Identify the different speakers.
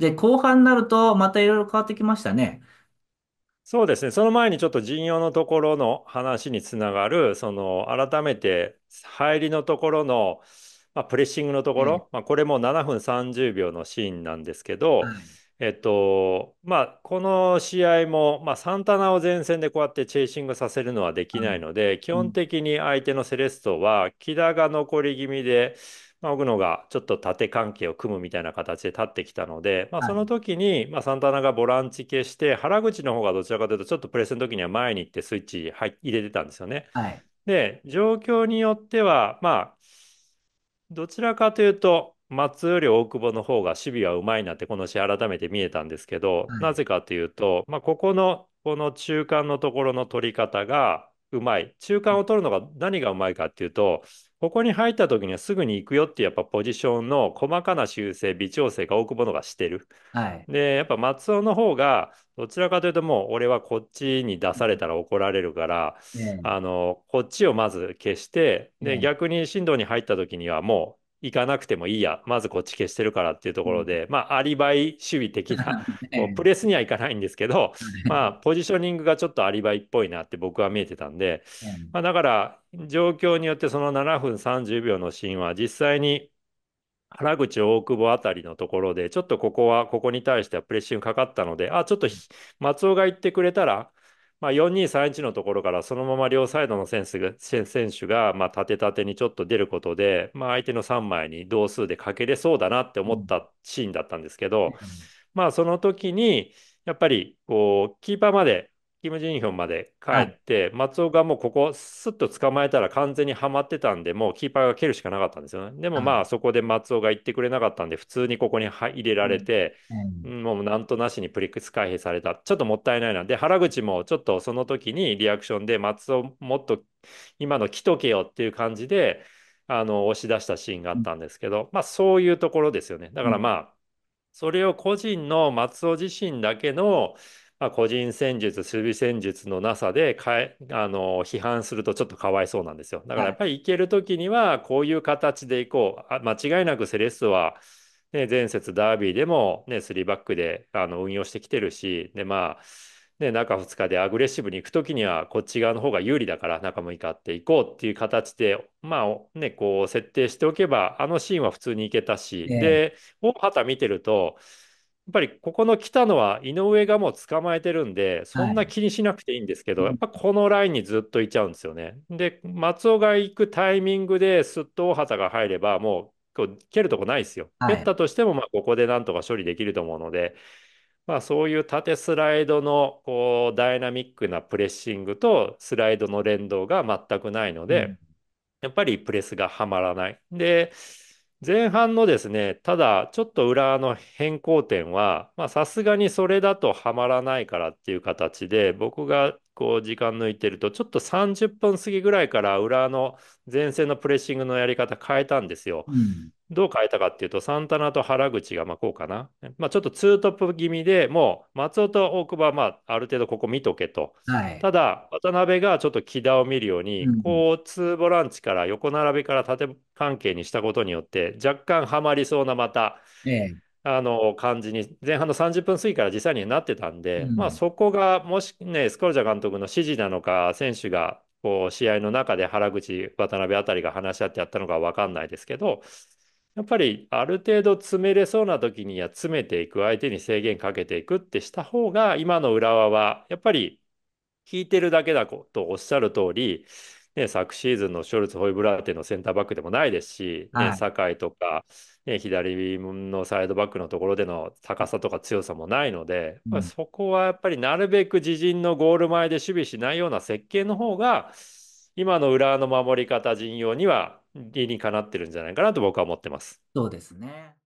Speaker 1: で、後半になると、またいろいろ変わってきましたね。そうですね、その前にちょっと陣容のところの話につながる、その改めて入りのところの、まあ、プレッシングのところ、まあ、これも7分30秒のシーンなんですけど、えっとまあ、この試合も、まあ、サンタナを前線でこうやってチェイシングさせるのはできないので、基本的に相手のセレッソは、木田が残り気味で、まあ、奥野がちょっと縦関係を組むみたいな形で立ってきたので、まあ、その時に、まあ、サンタナがボランチ消して、原口の方がどちらかというと、ちょっとプレスの時には前に行ってスイッチ入れてたんですよね。はい、で、状況によっては、まあ、どちらかというと、松より大久保の方が守備はうまいなって、この試合改めて見えたんですけど、はい、なぜかというと、まあ、ここの、この中間のところの取り方がうまい。中間を取るのが何がうまいかっていうと、ここに入った時にはすぐに行くよってやっぱポジションの細かな修正、微調整が大久保のがしてる。はい、で、やっぱ松尾の方が、どちらかというともう俺はこっちに出されたら怒られるから、うん、あの、こっちをまず消して、で、うん、逆に進藤に入った時にはもう行かなくてもいいや、まずこっち消してるからっていうところで、うん、まあ、アリバイ守備的な、プレスにはいかないんですけど、まあ、ポジショニングがちょっとアリバイっぽいなって僕は見えてたんで、まあ、だから、状況によってその7分30秒のシーンは、実際に原口大久保あたりのところで、ちょっとここは、ここに対してはプレッシングかかったので、あ、ちょっと松尾が行ってくれたら、まあ、4231のところからそのまま両サイドの選手が、まあ、縦てにちょっと出ることで、まあ、相手の3枚に同数でかけれそうだなって思ったシーンだったんですけど、まあ、その時にやっぱりこうキーパーまでキム・ジンヒョンまで帰って、はい、松尾がもうここ、すっと捕まえたら完全にはまってたんで、もうキーパーが蹴るしかなかったんですよね。でもまあ、そこで松尾が行ってくれなかったんで、普通にここに入れられて、もうなんとなしにプリックス開閉された。ちょっともったいないな。で、原口もちょっとその時にリアクションで、松尾もっと今の来とけよっていう感じで、あの、押し出したシーンがあったんですけど、まあ、そういうところですよね。だからまあ、それを個人の松尾自身だけの、まあ、個人戦術、守備戦術のなさでかえあの批判するとちょっとかわいそうなんですよ。だからやっぱりいけるときにはこういう形でいこう。あ間違いなくセレッソは、ね、前節ダービーでも、ね、3バックであの運用してきてるし、でまあね、中2日でアグレッシブに行くときにはこっち側の方が有利だから中6日っていこうっていう形で、まあね、こう設定しておけばあのシーンは普通にいけたし、で大畑見てるとっぱりここの来たのは井上がもう捕まえてるんで、そんな気にしなくていいんですけど、はい、やっぱこのラインにずっといちゃうんですよね。で、松尾が行くタイミングですっと大畑が入れば、もう蹴るとこないですよ。蹴ったとしても、まここでなんとか処理できると思うので、まあ、そういう縦スライドのこうダイナミックなプレッシングとスライドの連動が全くないので、うん、やっぱりプレスがはまらない。で、前半のですね、ただちょっと裏の変更点は、まあさすがにそれだとはまらないからっていう形で、僕がこう時間抜いてると、ちょっと30分過ぎぐらいから裏の前線のプレッシングのやり方変えたんですよ。うん、どう変えたかっていうと、サンタナと原口がまこうかな。まあ、ちょっとツートップ気味でもう松尾と大久保はまあある程度ここ見とけと。はい、ただ、渡辺がちょっと木田を見るように、交通こうボランチから横並びから縦関係にしたことによって、若干はまりそうなまた。ええあの感じに前半の30分過ぎから実際になってたんで、まあ、そこがもしね、スコルジャ監督の指示なのか、選手がこう試合の中で原口、渡辺あたりが話し合ってやったのか分かんないですけど、やっぱりある程度詰めれそうな時には詰めていく、相手に制限かけていくってした方が、今の浦和はやっぱり聞いてるだけだとおっしゃる通り、ね、昨シーズンのショルツ・ホイブラーテのセンターバックでもないですし、ね、酒、はい、井とか、ね、左のサイドバックのところでの高さとか強さもないので、うん、まあ、そこはやっぱりなるべく自陣のゴール前で守備しないような設計の方が、今の裏の守り方陣容には理にかなってるんじゃないかなと僕は思ってます。そうですね